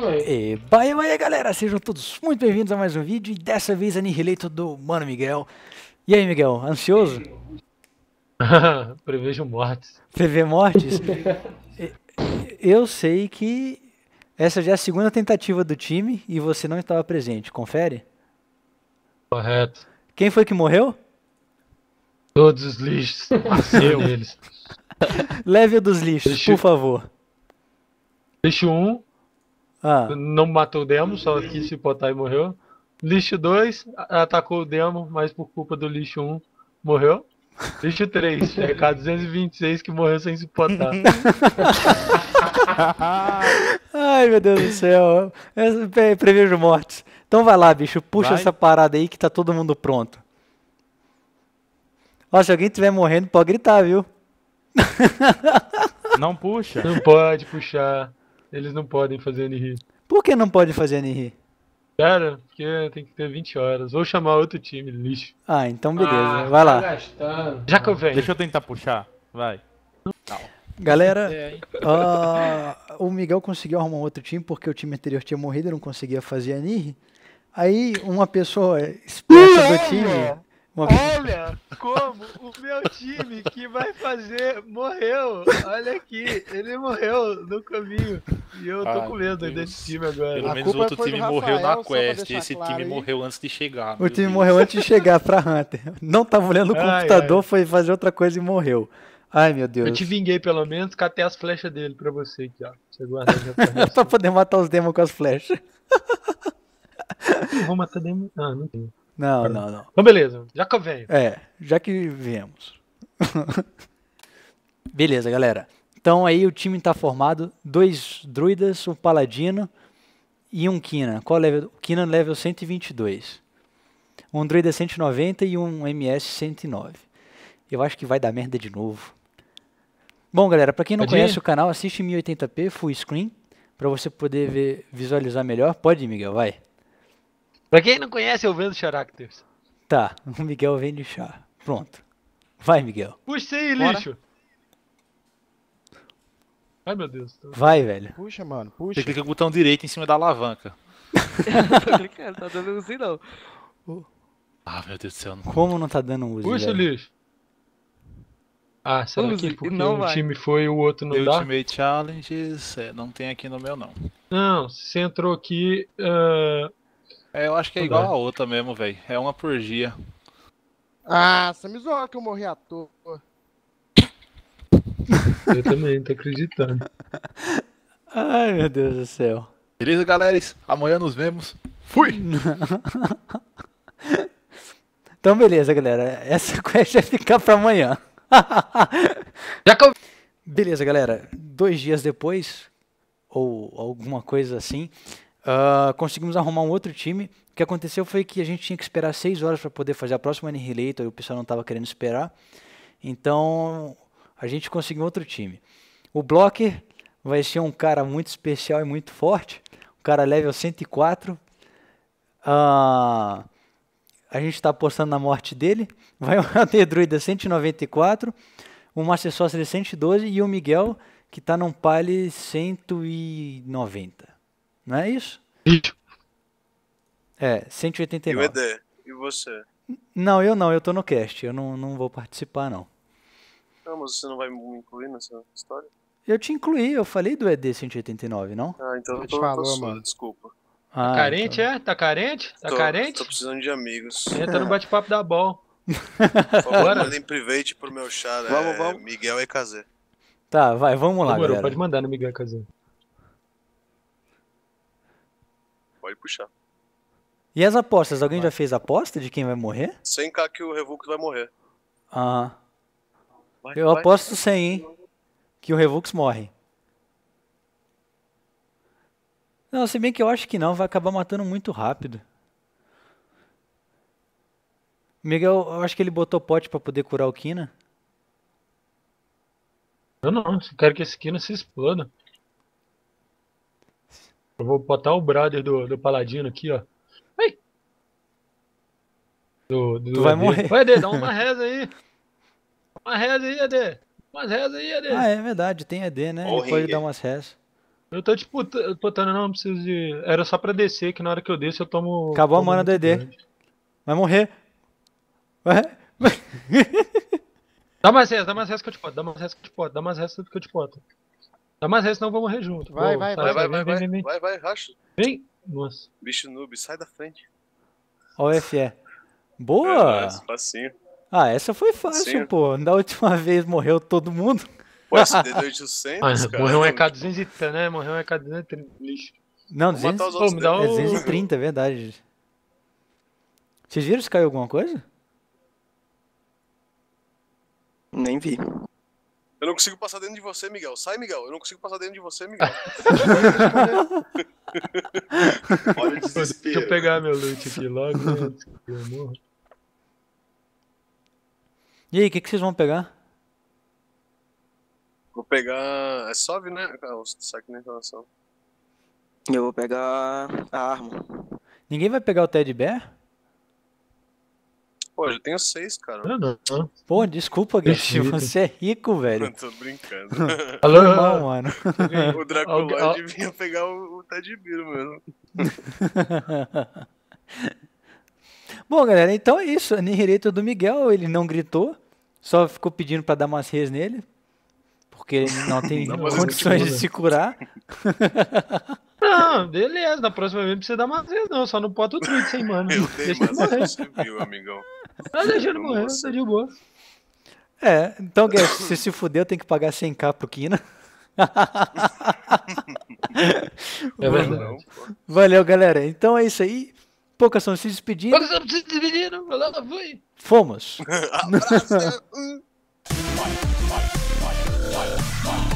também. Eba, aí, galera. Sejam todos muito bem-vindos a mais um vídeo. E dessa vez, Annihilator do Mano Miguel. E aí, Miguel, ansioso? Prevejo mortes. Prevê mortes? Eu sei que essa já é a segunda tentativa do time e você não estava presente. Confere? Correto. Quem foi que morreu? Todos os lixos. Nasceu eles. Level dos lixos, Deixa... por favor. Lixo 1, ah. Não matou o Demo, só quis se potar e morreu. Lixo 2 atacou o Demo, mas por culpa do lixo 1 um, morreu. Lixo 3, é k 226 que morreu sem se potar. Ai, meu Deus do céu. Eu prevejo mortes. Então vai lá, bicho, puxa vai. essa parada aí que tá todo mundo pronto. Ó, se alguém tiver morrendo, pode gritar, viu? Não puxa. Não pode puxar. Eles não podem fazer NRI. Por que não pode fazer NRI? Cara, porque tem que ter 20 horas. Ou chamar outro time, lixo. Ah, então ah, beleza. Ah, Vai lá. Gastando. Já que eu venho. Deixa eu tentar puxar. Vai. Galera, é, uh, o Miguel conseguiu arrumar outro time porque o time anterior tinha morrido e não conseguia fazer a Aí uma pessoa esperta do é. time Olha como o meu time que vai fazer morreu. Olha aqui, ele morreu no caminho. E eu tô Ai, ah, com medo desse time agora. Pelo a menos o outro time morreu Rafael, na quest. Esse claro time aí. morreu antes de chegar. O time Deus. morreu antes de chegar pra Hunter. Não tava olhando o computador, ai, ai. foi fazer outra coisa e morreu. Ai, meu Deus. Eu te vinguei, pelo menos, catei as flechas dele pra você aqui, ó. Você guarda pra poder matar os demônios com as flechas. vou matar demônio. Ah, não tem. Não, não, não. Então beleza, já que eu venho. É, já que viemos. beleza, galera. Então aí o time está formado, dois druidas, um paladino e um Kina. Qual level? Kina level 122. Um druida 190 e um MS 109. Eu acho que vai dar merda de novo. Bom, galera, para quem não Pode conhece ir? o canal, assiste 1080p full screen para você poder ver, visualizar melhor. Pode, Miguel, vai. Pra quem não conhece, eu vendo characters. Tá, o Miguel vende chá. Pronto. Vai, Miguel. Puxa aí, Bora. lixo. Ai, meu Deus. Tô... Vai, velho. Puxa, mano, puxa. Você clica com o botão direito em cima da alavanca. tô clicando, tá dando assim, não. Ah, meu Deus do céu. Não... Como não tá dando uso, Puxa, velho? lixo. Ah, será Uzi, que porque não um vai. time foi o outro não Eu dá? Ultimate Challenges, é, não tem aqui no meu, não. Não, você entrou aqui... Uh... É, eu acho que é igual a outra mesmo, velho. É uma purgia. Ah, você me zoou que eu morri à toa. Eu também, tô acreditando. Ai, meu Deus do céu. Beleza, galera? Amanhã nos vemos. Fui! então, beleza, galera. Essa quest vai ficar pra amanhã. Já com... Beleza, galera. Dois dias depois, ou alguma coisa assim, Uh, conseguimos arrumar um outro time. O que aconteceu foi que a gente tinha que esperar seis horas para poder fazer a próxima Annihilator e o pessoal não estava querendo esperar. Então a gente conseguiu outro time. O Blocker vai ser um cara muito especial e muito forte. Um cara level 104. Uh, ah, a gente está apostando na morte dele. Vai um Hunter Druida 194. O Master Sorcerer 112 e o Miguel, que está num pale 190. Não é isso? É, 189. E o ED? E você? Não, eu não, eu tô no cast, eu não, não vou participar, não. Não, mas você não vai me incluir nessa história? Eu te incluí, eu falei do ED 189, não? Ah, então eu tô, falou, tô mano. desculpa. Ah, tá carente, então. é? Tá carente? Tá tô, carente? Tô precisando de amigos. Entra tá no bate-papo da bol. Bora. Manda em private pro meu chá, né? Vamos, vamos. Miguel EKZ. Tá, vai, vamos lá, Demorou, galera. pode mandar no Miguel EKZ. pode puxar. E as apostas? Alguém vai. já fez aposta de quem vai morrer? 100k que o Revux vai morrer. Ah. Vai, Eu vai. aposto 100, hein? Que o Revux morre. Não, se bem que eu acho que não, vai acabar matando muito rápido. Miguel, eu acho que ele botou pote para poder curar o Kina. Eu não, eu quero que esse Kina se exploda. Eu vou botar o brother do, do Paladino aqui, ó. Ai! Do, do tu vai AD. morrer. Vai, Ade, dá uma reza aí. Uma reza aí, Ed. Umas rezas aí, Ed. Ah, é verdade, tem Ed, né? Ele pode dar umas rezas. Eu tô botando, tipo, não, não preciso de. Era só pra descer, que na hora que eu desço eu tomo. Acabou tomo a mana do ED. Vai morrer. Vai. dá mais resta, dá mais resta que eu te boto, dá mais resta que eu te boto, dá mais resta que eu te boto. Dá mais ré, senão vamos morrer junto. Vai, vai, tá vai, vai, vai, vai, vem, vem, vai, vai, racha. Vem! Nossa. Bicho noob, sai da frente. Ó o FE. Boa! É, facinho. Ah, essa foi fácil, pô. Da última vez morreu todo mundo. Pô, SD200, ah, cara. Morreu um é EK230, tipo né? Morreu um EK230, Não, 200, é pô, me dá 230, é verdade. Vocês viram se caiu alguma coisa? Nem vi. Eu não consigo passar dentro de você, Miguel. Sai, Miguel. Eu não consigo passar dentro de você, Miguel. Olha o desespero. Deixa eu pegar meu loot aqui logo. Né? E aí, o que, que vocês vão pegar? Vou pegar. É SOV, né? Ah, saque na né, relação. Eu vou pegar a arma. Ninguém vai pegar o Ted Bear? Pô, eu tenho seis, cara. Pô, desculpa, Gretchen, você é rico, velho. Não, tô brincando. Alô, Não, tá mano. O Draculod vinha pegar o, o Tadbiro mesmo. Bom, galera, então é isso. Nihirito do Miguel, ele não gritou, só ficou pedindo para dar umas res nele, porque ele não tem não, condições de se curar. Não, beleza, Na próxima vez não precisa dar mais res, não, só não pode o tweet, sem mano. Eu dei, mas você viu, amigão. Mas tá deixando é, morrer, tá de boa. É, então, Guedes, se se fuder, eu tenho que pagar 100k pro Kina. é verdade. Valeu, galera. Então é isso aí. Poucas são se despedindo. Poucas são se despedindo. fui. Fomos. Abraço.